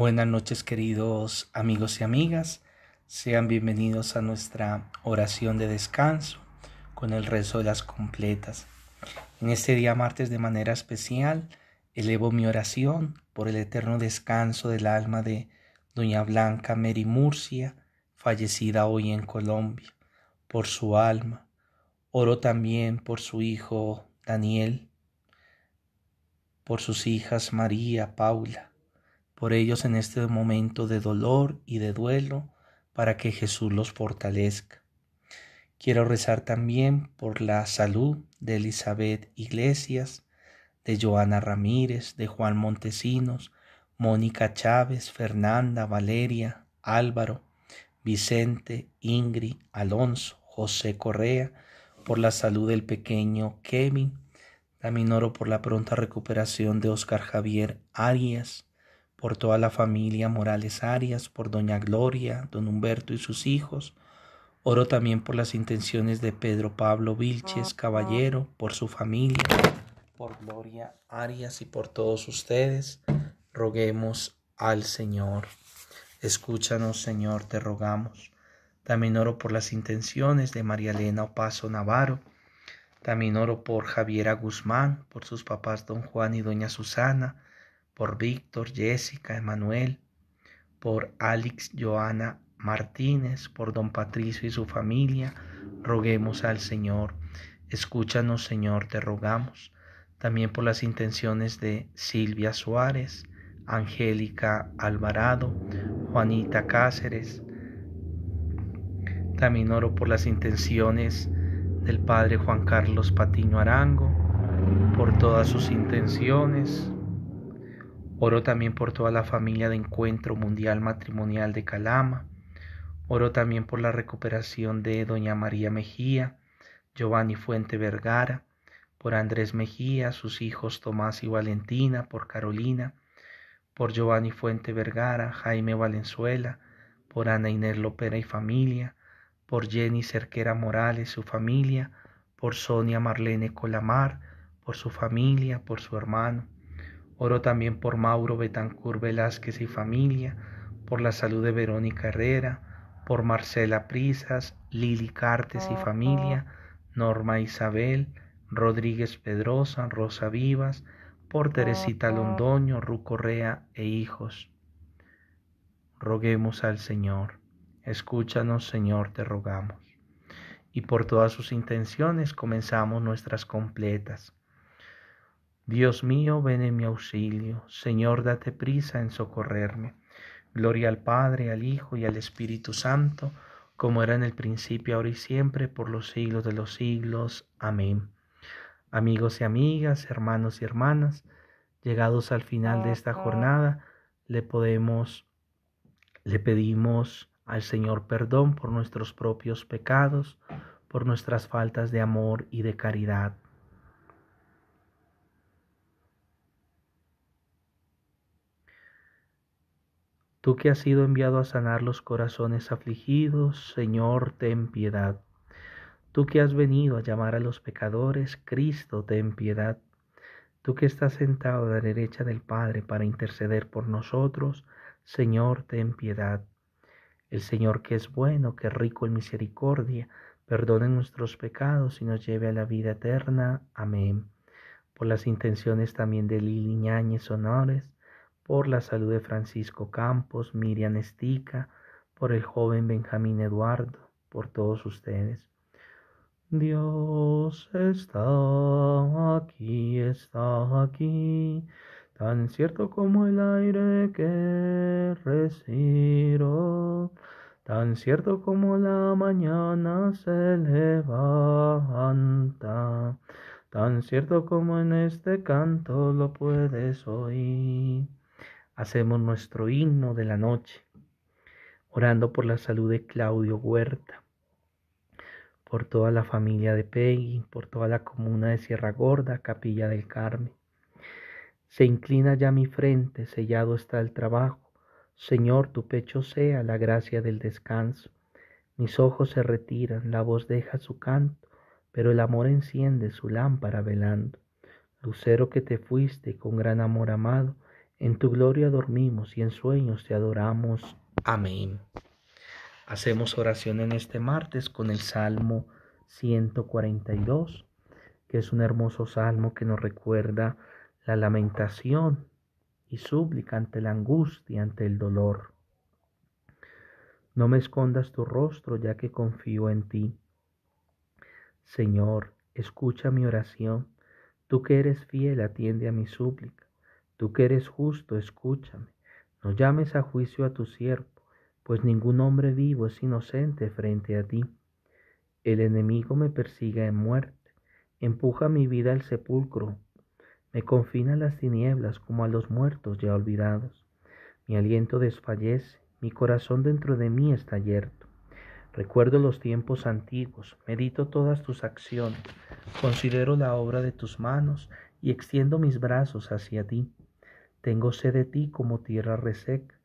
Buenas noches queridos amigos y amigas, sean bienvenidos a nuestra oración de descanso con el rezo de las completas. En este día martes de manera especial elevo mi oración por el eterno descanso del alma de doña Blanca Mary Murcia, fallecida hoy en Colombia, por su alma. Oro también por su hijo Daniel, por sus hijas María, Paula, por ellos en este momento de dolor y de duelo, para que Jesús los fortalezca. Quiero rezar también por la salud de Elizabeth Iglesias, de Joana Ramírez, de Juan Montesinos, Mónica Chávez, Fernanda, Valeria, Álvaro, Vicente, Ingrid, Alonso, José Correa, por la salud del pequeño Kevin. También oro por la pronta recuperación de Oscar Javier Arias, por toda la familia Morales Arias, por Doña Gloria, Don Humberto y sus hijos. Oro también por las intenciones de Pedro Pablo Vilches Caballero, por su familia, por Gloria Arias y por todos ustedes. Roguemos al Señor. Escúchanos, Señor, te rogamos. También oro por las intenciones de María Elena Opaso Navarro. También oro por Javiera Guzmán, por sus papás Don Juan y Doña Susana por Víctor, Jessica, Emanuel, por Alex, Joana, Martínez, por don Patricio y su familia. Roguemos al Señor. Escúchanos, Señor, te rogamos. También por las intenciones de Silvia Suárez, Angélica Alvarado, Juanita Cáceres. También oro por las intenciones del Padre Juan Carlos Patiño Arango, por todas sus intenciones, Oro también por toda la familia de Encuentro Mundial Matrimonial de Calama. oro también por la recuperación de doña María Mejía, Giovanni Fuente Vergara, por Andrés Mejía, sus hijos Tomás y Valentina, por Carolina, por Giovanni Fuente Vergara, Jaime Valenzuela, por Ana Inés Lopera y familia, por Jenny Cerquera Morales, su familia, por Sonia Marlene Colamar, por su familia, por su hermano, Oro también por Mauro Betancur Velázquez y familia, por la salud de Verónica Herrera, por Marcela Prisas, Lili Cartes y familia, Norma Isabel, Rodríguez Pedrosa, Rosa Vivas, por Teresita Londoño, Ru Correa e hijos. Roguemos al Señor. Escúchanos, Señor, te rogamos. Y por todas sus intenciones comenzamos nuestras completas Dios mío, ven en mi auxilio. Señor, date prisa en socorrerme. Gloria al Padre, al Hijo y al Espíritu Santo, como era en el principio, ahora y siempre, por los siglos de los siglos. Amén. Amigos y amigas, hermanos y hermanas, llegados al final de esta jornada, le podemos, le pedimos al Señor perdón por nuestros propios pecados, por nuestras faltas de amor y de caridad. Tú que has sido enviado a sanar los corazones afligidos, Señor, ten piedad. Tú que has venido a llamar a los pecadores, Cristo, ten piedad. Tú que estás sentado a la derecha del Padre para interceder por nosotros, Señor, ten piedad. El Señor que es bueno, que es rico en misericordia, perdone nuestros pecados y nos lleve a la vida eterna. Amén. Por las intenciones también de Lili Honores, por la salud de Francisco Campos, Miriam Estica, por el joven Benjamín Eduardo, por todos ustedes. Dios está aquí, está aquí, tan cierto como el aire que respiro, tan cierto como la mañana se levanta, tan cierto como en este canto lo puedes oír hacemos nuestro himno de la noche, orando por la salud de Claudio Huerta, por toda la familia de Peggy, por toda la comuna de Sierra Gorda, Capilla del Carmen. Se inclina ya mi frente, sellado está el trabajo. Señor, tu pecho sea la gracia del descanso. Mis ojos se retiran, la voz deja su canto, pero el amor enciende su lámpara velando. Lucero que te fuiste con gran amor amado, en tu gloria dormimos y en sueños te adoramos. Amén. Hacemos oración en este martes con el Salmo 142, que es un hermoso salmo que nos recuerda la lamentación y súplica ante la angustia, ante el dolor. No me escondas tu rostro, ya que confío en ti. Señor, escucha mi oración. Tú que eres fiel, atiende a mi súplica. Tú que eres justo, escúchame. No llames a juicio a tu siervo, pues ningún hombre vivo es inocente frente a ti. El enemigo me persigue en muerte, empuja mi vida al sepulcro, me confina a las tinieblas como a los muertos ya olvidados. Mi aliento desfallece, mi corazón dentro de mí está yerto. Recuerdo los tiempos antiguos, medito todas tus acciones, considero la obra de tus manos y extiendo mis brazos hacia ti. Tengo sed de ti como tierra reseca.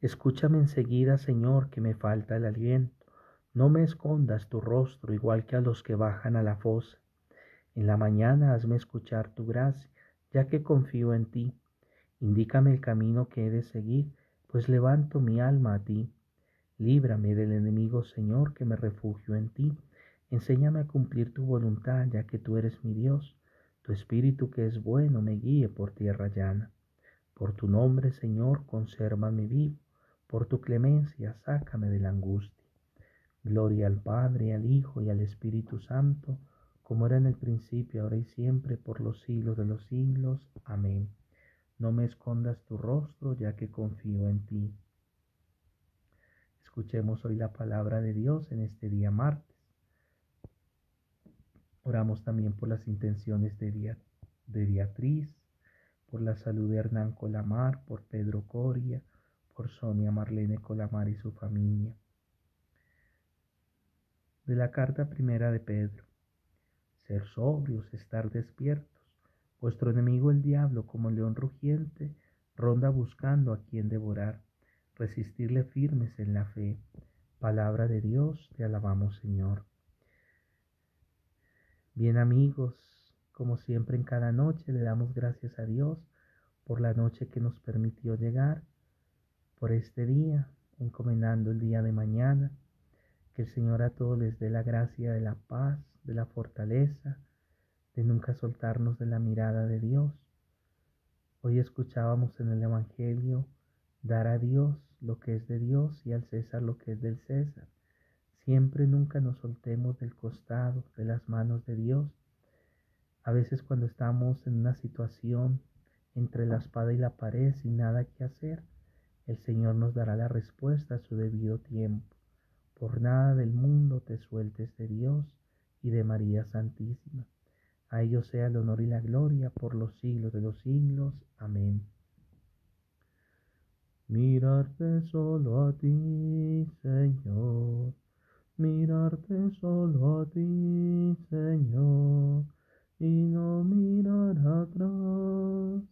Escúchame enseguida, Señor, que me falta el aliento. No me escondas tu rostro igual que a los que bajan a la fosa. En la mañana hazme escuchar tu gracia, ya que confío en ti. Indícame el camino que he de seguir, pues levanto mi alma a ti. Líbrame del enemigo, Señor, que me refugio en ti. Enséñame a cumplir tu voluntad, ya que tú eres mi Dios. Tu espíritu que es bueno me guíe por tierra llana. Por tu nombre, Señor, consérvame vivo. Por tu clemencia, sácame de la angustia. Gloria al Padre, al Hijo y al Espíritu Santo, como era en el principio, ahora y siempre, por los siglos de los siglos. Amén. No me escondas tu rostro, ya que confío en ti. Escuchemos hoy la palabra de Dios en este día martes. Oramos también por las intenciones de, Beatriz, por la salud de Hernán Colamar, por Pedro Coria, por Sonia Marlene Colamar y su familia. De la carta primera de Pedro. Ser sobrios, estar despiertos. Vuestro enemigo el diablo, como el león rugiente, ronda buscando a quien devorar. Resistirle firmes en la fe. Palabra de Dios, te alabamos Señor. Bien amigos, como siempre en cada noche le damos gracias a Dios por la noche que nos permitió llegar, por este día, encomendando el día de mañana. Que el Señor a todos les dé la gracia de la paz, de la fortaleza, de nunca soltarnos de la mirada de Dios. Hoy escuchábamos en el Evangelio dar a Dios lo que es de Dios y al César lo que es del César. Siempre nunca nos soltemos del costado, de las manos de Dios a veces cuando estamos en una situación entre la espada y la pared sin nada que hacer, el Señor nos dará la respuesta a su debido tiempo. Por nada del mundo te sueltes de Dios y de María Santísima. A ellos sea el honor y la gloria por los siglos de los siglos. Amén. Mirarte solo a ti, Señor. Mirarte solo a ti, Señor y no mirar atrás.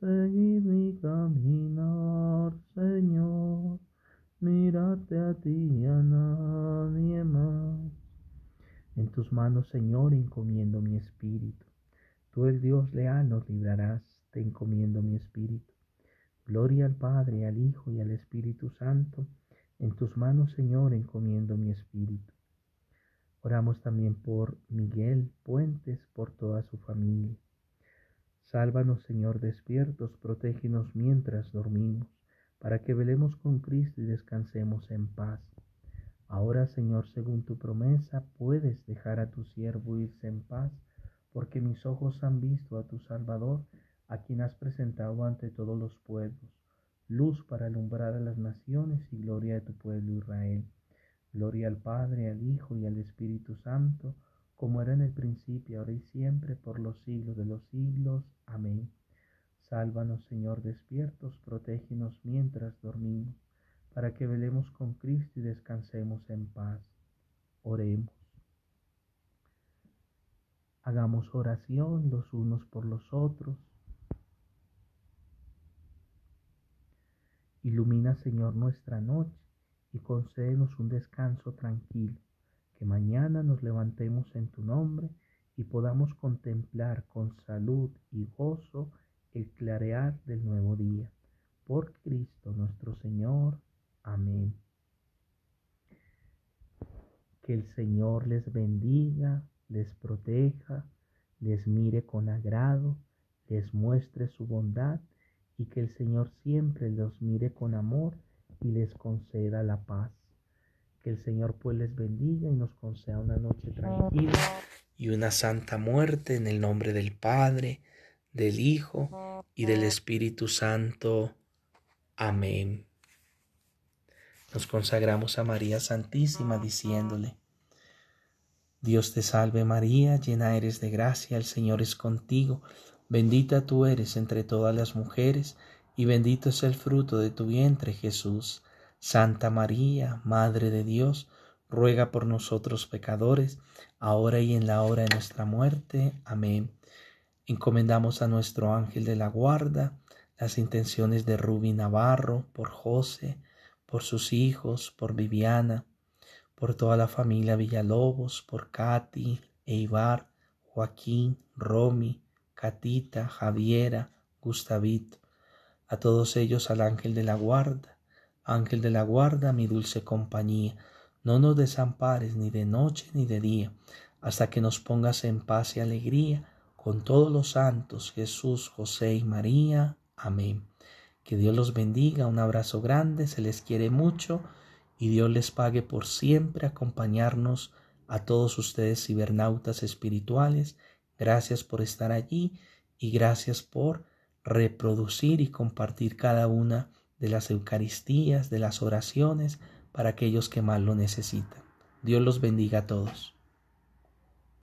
seguir mi caminar, Señor, mirarte a ti y a nadie más. En tus manos, Señor, encomiendo mi espíritu. Tú, el Dios leal, nos librarás, te encomiendo mi espíritu. Gloria al Padre, al Hijo y al Espíritu Santo. En tus manos, Señor, encomiendo mi espíritu. Oramos también por Miguel Puentes, por toda su familia. Sálvanos, Señor, despiertos, protégenos mientras dormimos, para que velemos con Cristo y descansemos en paz. Ahora, Señor, según tu promesa, puedes dejar a tu siervo irse en paz, porque mis ojos han visto a tu Salvador, a quien has presentado ante todos los pueblos, luz para alumbrar a las naciones y gloria de tu pueblo Israel. Gloria al Padre, al Hijo y al Espíritu Santo, como era en el principio, ahora y siempre, por los siglos de los siglos. Amén. Sálvanos, Señor, despiertos, protégenos mientras dormimos, para que velemos con Cristo y descansemos en paz. Oremos. Hagamos oración los unos por los otros. Ilumina, Señor, nuestra noche y concédenos un descanso tranquilo, que mañana nos levantemos en tu nombre y podamos contemplar con salud y gozo el clarear del nuevo día. Por Cristo nuestro Señor. Amén. Que el Señor les bendiga, les proteja, les mire con agrado, les muestre su bondad y que el Señor siempre los mire con amor y les conceda la paz. Que el Señor pues les bendiga y nos conceda una noche tranquila y una santa muerte en el nombre del Padre, del Hijo y del Espíritu Santo. Amén. Nos consagramos a María Santísima diciéndole, Dios te salve María, llena eres de gracia, el Señor es contigo, bendita tú eres entre todas las mujeres, y bendito es el fruto de tu vientre, Jesús. Santa María, Madre de Dios, ruega por nosotros pecadores, ahora y en la hora de nuestra muerte. Amén. Encomendamos a nuestro ángel de la guarda las intenciones de Rubí Navarro, por José, por sus hijos, por Viviana, por toda la familia Villalobos, por Katy, Eibar, Joaquín, Romy, Catita, Javiera, Gustavito a todos ellos al ángel de la guarda, ángel de la guarda, mi dulce compañía, no nos desampares ni de noche ni de día, hasta que nos pongas en paz y alegría con todos los santos, Jesús, José y María. Amén. Que Dios los bendiga, un abrazo grande, se les quiere mucho y Dios les pague por siempre acompañarnos a todos ustedes cibernautas espirituales. Gracias por estar allí y gracias por reproducir y compartir cada una de las Eucaristías, de las oraciones para aquellos que más lo necesitan. Dios los bendiga a todos.